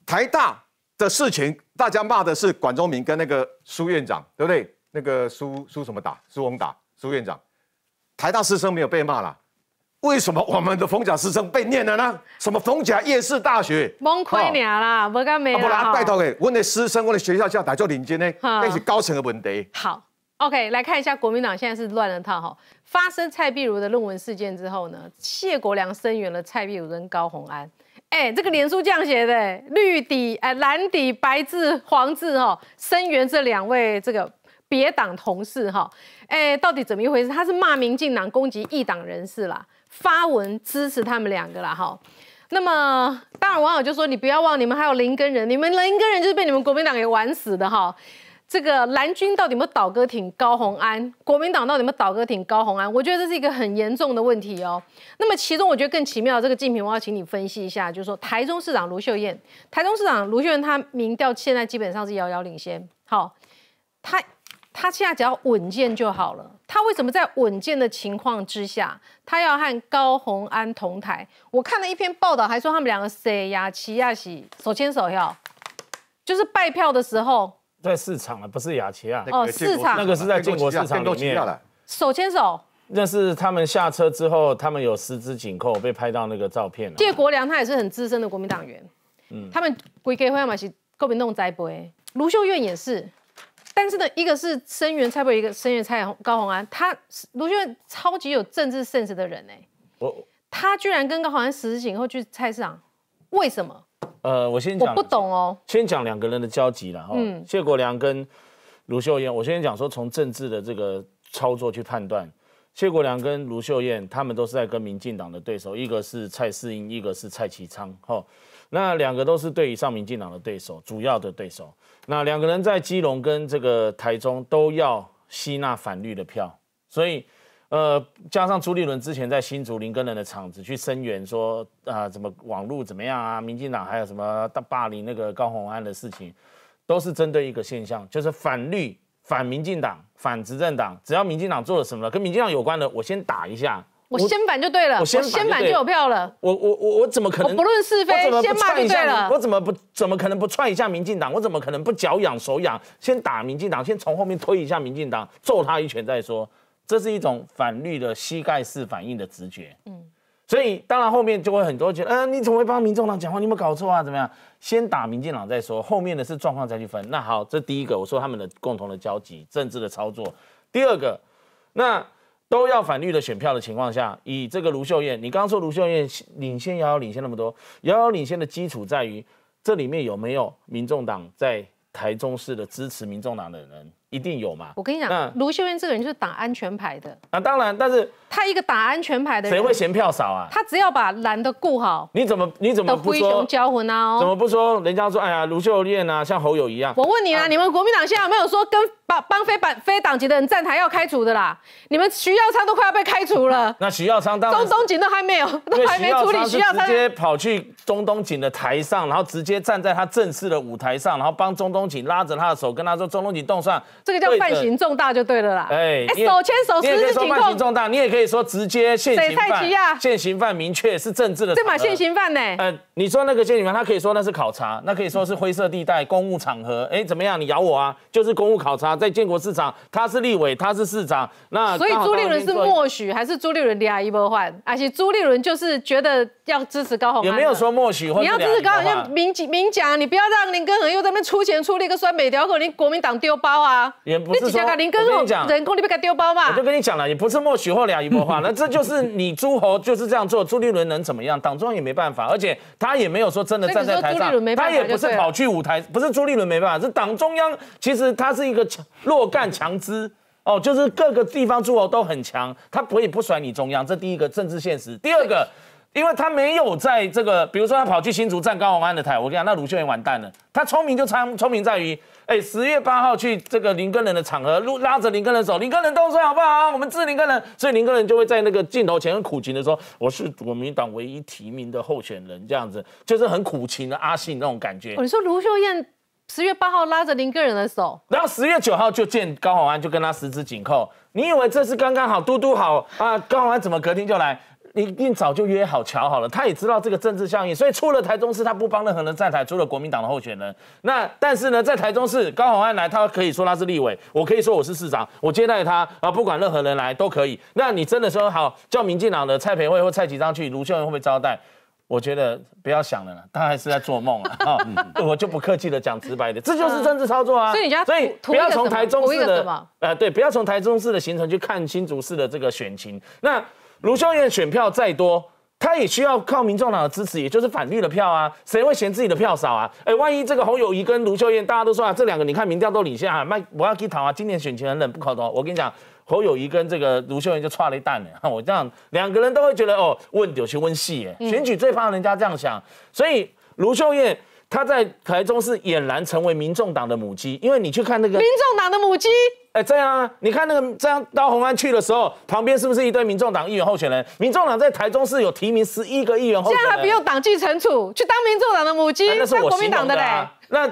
台大的事情，大家骂的是管中明跟那个苏院长，对不对？那个苏苏什么打？苏宏打苏院长。台大师生没有被骂啦。为什么我们的冯甲师生被念了呢？什么逢甲夜市大学？蒙亏啦啦，无干没。啦。啊不啦，带头诶，问的师生，问的学校，现在打坐领军呢？那是高层的问题。好，OK，来看一下国民党现在是乱了套哈。发生蔡碧如的论文事件之后呢，谢国良声援了蔡碧如跟高红安。哎，这个连书这样写的，绿底哎，蓝底白字黄字哈，声援这两位这个别党同事哈。哎，到底怎么一回事？他是骂民进党攻击异党人士啦，发文支持他们两个啦，哈。那么当然网友就说，你不要忘，你们还有林根人，你们林根人就是被你们国民党给玩死的，哈。这个蓝军到底有没有倒戈挺高虹安？国民党到底有没有倒戈挺高虹安？我觉得这是一个很严重的问题哦。那么其中我觉得更奇妙，这个竞品我要请你分析一下，就是说台中市长卢秀燕，台中市长卢秀燕，她民调现在基本上是遥遥领先，好，她。他现在只要稳健就好了。他为什么在稳健的情况之下，他要和高红安同台？我看了一篇报道，还说他们两个谁呀？齐亚喜手牵手要，就是拜票的时候。在市场了，不是雅琪亚。哦，市场那个是在建国市场里面。手牵手。那是他们下车之后，他们有十指紧扣，被拍到那个照片。谢国梁他也是很资深的国民党员，嗯，他们归根会员嘛是国民党栽培。卢秀燕也是。但是呢，一个是声援蔡伯，一个声援蔡高鸿安。他卢秀燕超级有政治 sense 的人哎，他居然跟高鸿安实行后去菜市场，为什么？呃，我先我不懂哦。先讲两个人的交集了哈。嗯。谢国良跟卢秀燕，我先讲说从政治的这个操作去判断，谢国良跟卢秀燕，他们都是在跟民进党的对手，一个是蔡世英，一个是蔡其昌。哈，那两个都是对上民进党的对手，主要的对手。那两个人在基隆跟这个台中都要吸纳反绿的票，所以，呃，加上朱立伦之前在新竹林跟人的场子去声援，说啊，怎么网络怎么样啊，民进党还有什么大霸凌那个高虹安的事情，都是针对一个现象，就是反绿、反民进党、反执政党，只要民进党做了什么了，跟民进党有关的，我先打一下。我先板就对了，我先先就有票了。我我我我怎么可能？我不论是非，先骂就对了。我怎么不怎么可能不踹一下民进党？我怎么可能不脚痒手痒？先打民进党，先从后面推一下民进党，揍他一拳再说。这是一种反绿的膝盖式反应的直觉。嗯，所以当然后面就会很多觉得，嗯，你怎么会帮民进党讲话？你有没有搞错啊？怎么样？先打民进党再说，后面的是状况再去分。那好，这第一个，我说他们的共同的交集，政治的操作。第二个，那。都要反绿的选票的情况下，以这个卢秀燕，你刚刚说卢秀燕领先遥遥领先那么多，遥遥领先的基础在于这里面有没有民众党在台中市的支持民众党的人？一定有嘛！我跟你讲，卢秀燕这个人就是打安全牌的。那当然，但是他一个打安全牌的，人，谁会嫌票少啊？他只要把蓝的顾好。你怎么你怎么不说交魂啊？怎么不说人家说哎呀卢秀燕啊像侯友一样？我问你啊，你们国民党现在有没有说跟帮帮非帮非党籍的人站台要开除的啦？你们徐耀昌都快要被开除了。那徐耀昌当中东锦都还没有，都还没处理。徐耀昌直接跑去中东锦的台上，然后直接站在他正式的舞台上，然后帮中东锦拉着他的手，跟他说中东锦动上。这个叫犯行重大就对了啦。哎，手牵手是已经够重大，你也可以说直接现行犯。谁太现行犯明确是政治的。这马现行犯呢？呃，你说那个现行犯，他可以说那是考察，那可以说是灰色地带，公务场合。哎，怎么样？你咬我啊？就是公务考察，在建国市场，他是立委，他是市长。那所以朱立伦是默许，还是朱立伦的阿一波换？而且朱立伦就是觉得要支持高红，有也没有说默许。你要支持高虹安，明明讲，你不要让林根恒又在那边出钱出力，个甩美条狗，你国民党丢包啊！也不是说，哥跟你讲，人工你不该丢包嘛？我就跟你讲了，也不是默许或两一默化，那这就是你诸侯就是这样做，朱立伦能怎么样？党中央也没办法，而且他也没有说真的站在台上，他也不是跑去舞台，不是朱立伦没办法，是党中央其实他是一个强若干强支哦，就是各个地方诸侯都很强，他不会不甩你中央，这第一个政治现实，第二个。因为他没有在这个，比如说他跑去新竹站高宏安的台，我跟你讲，那卢秀燕完蛋了。他聪明就聪聪明在于，哎，十月八号去这个林根人的场合，拉拉着林根人手，林根人动身好不好？我们治林根人，所以林根人就会在那个镜头前苦情的说，我是国民党唯一提名的候选人，这样子就是很苦情的阿信那种感觉。你说卢秀燕十月八号拉着林肯人手，然后十月九号就见高宏安，就跟他十指紧扣。你以为这是刚刚好，嘟嘟好啊？高宏安怎么隔天就来？你一定早就约好、瞧好了，他也知道这个政治效应，所以出了台中市，他不帮任何人。站台除了国民党的候选人，那但是呢，在台中市高刚安来，他可以说他是立委，我可以说我是市长，我接待他啊，不管任何人来都可以。那你真的说好叫民进党的蔡培慧或蔡启章去，卢秀燕会不会招待？我觉得不要想了，他还是在做梦啊！我就不客气的讲直白的，这就是政治操作啊！所以，所以不要从台中市的呃，对，不要从台中市的行程去看新竹市的这个选情。那。卢秀燕选票再多，他也需要靠民众党的支持，也就是反绿的票啊。谁会嫌自己的票少啊？哎，万一这个侯友谊跟卢秀燕，大家都说啊，这两个你看民调都领先啊，那我要去讨啊。今年选情很冷，不可能。我跟你讲，侯友谊跟这个卢秀燕就抓了一蛋呢。我这样两个人都会觉得哦，问有些问戏耶，选举最怕人家这样想，所以卢秀燕她在台中是俨然成为民众党的母鸡，因为你去看那个民众党的母鸡。哎，这样啊？你看那个这样到洪安去的时候，旁边是不是一堆民众党议员候选人？民众党在台中市有提名十一个议员候选人。现在他不用党纪惩处，去当民众党的母鸡，那是国民党的嘞。那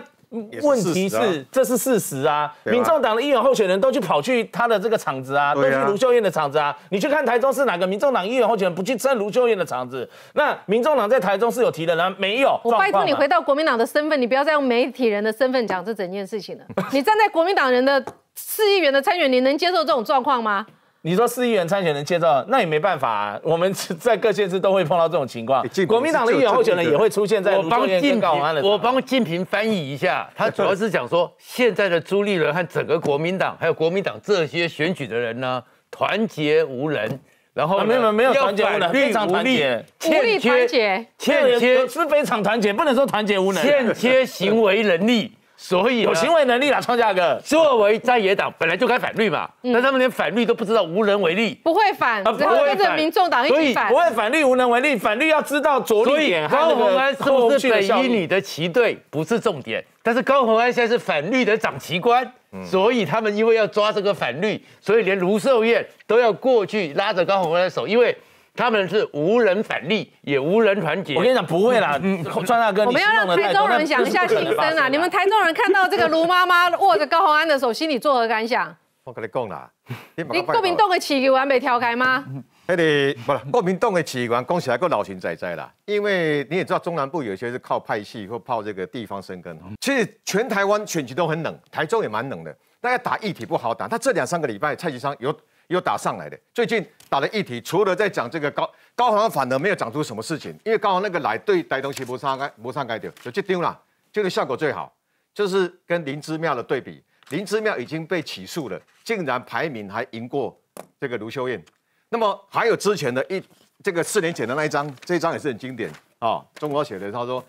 问题是，这是事实啊！民众党的议员候选人都去跑去他的这个场子啊，都去卢秀燕的场子啊。你去看台中市哪个民众党议员候选人不去争卢秀燕的场子？那民众党在台中市有提的人没有？我拜托你回到国民党的身份，你不要再用媒体人的身份讲这整件事情了。你站在国民党人的。四亿元的参选人能接受这种状况吗？你说四亿元参选人接受，那也没办法。啊。我们在各县市都会碰到这种情况。国民党的议员候选人也会出现在。我帮静平，我帮静平翻译一下，他主要是讲说现在的朱立伦和整个国民党，还有国民党这些选举的人呢，团结无人。然后没有没有团结无能，非常团结，欠缺欠缺是非常团结，不能说团结无能，欠缺行为能力。所以有行为能力啦，创价哥。作为在野党，本来就该反绿嘛，但他们连反绿都不知道，无能为力。不会反，只会跟着民众党一起反。不会反绿，无能为力。反绿要知道着力点。高虹安不是北一女的旗队不是重点，但是高虹安现在是反绿的长旗官，所以他们因为要抓这个反绿，所以连卢寿燕都要过去拉着高虹安的手，因为。他们是无人反力，也无人团结。我跟你讲，不会啦，川大哥，我们要让台中人想一下心声啊！你们台中人看到这个卢妈妈握着高鸿安的手，心里作何感想？我跟你讲啦，你国民党个旗官被挑开吗？他哋不是国民党个旗官，恭喜来够老成仔仔啦。因为你也知道，中南部有些是靠派系或泡这个地方生根。其实全台湾选举都很冷，台中也蛮冷的。大家打议题不好打，他这两三个礼拜，蔡其昌有有打上来的，最近。打了一题，除了在讲这个高高行，反而没有讲出什么事情，因为高行那个奶对台东西不上擦、不上改掉，就去丢了，这个效果最好，就是跟林芝妙的对比。林芝妙已经被起诉了，竟然排名还赢过这个卢秀燕。那么还有之前的一这个四年前的那一张，这张也是很经典啊，中国写的。他说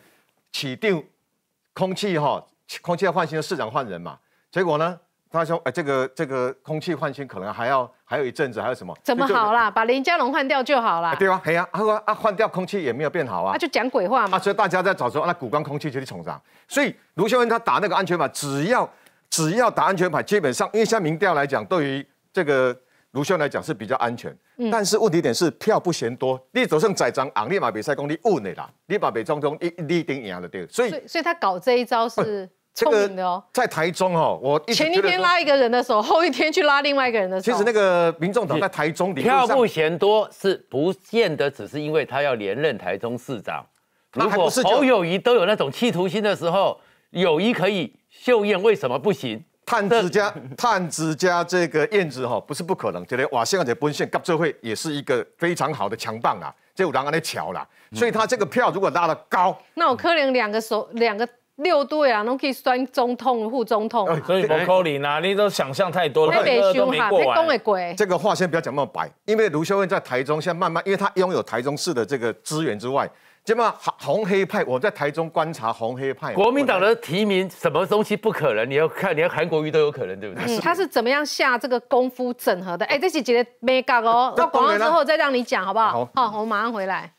起定空气哈，空气要换新市长换人嘛。结果呢，他说哎，这个这个空气换新可能还要。还有一阵子，还有什么？怎么好啦？把林佳龙换掉就好啦。对啊，很啊啊！换掉空气也没有变好啊。他就讲鬼话嘛。所以大家在找说，那股关空气就是冲上。所以卢秀文他打那个安全牌，只要只要打安全牌，基本上因为像民调来讲，对于这个卢秀恩来讲是比较安全。但是问题点是票不嫌多，你走上再张昂立马比赛公你稳的啦，你马美中中你你一定赢了对。所以所以他搞这一招是。这个在台中哦，我前一天拉一个人的时候，后一天去拉另外一个人的时候，其实那个民众党在台中票不嫌多，是不见得只是因为他要连任台中市长。如果侯友谊都有那种企图心的时候，友谊可以秀艳，为什么不行？探子加 探子加这个燕子哈，不是不可能。觉得哇，现在这奔现搞社会也是一个非常好的强棒啊，就有人安尼瞧了。所以他这个票如果拉的高，那我可能两个手两个。六度呀，侬可以选中统、护中统。所以，不考虑啊，你都想象太多了，二都没过完。这个话先不要讲那么白，因为卢秀燕在台中，现在慢慢，因为他拥有台中市的这个资源之外，这么红黑派，我在台中观察红黑派。国民党的提名，什么东西不可能？你要看，连韩国瑜都有可能，对不对？他是怎么样下这个功夫整合的？哎，这是几个 mega 哦，到广告之后再让你讲好不好？好，我们马上回来。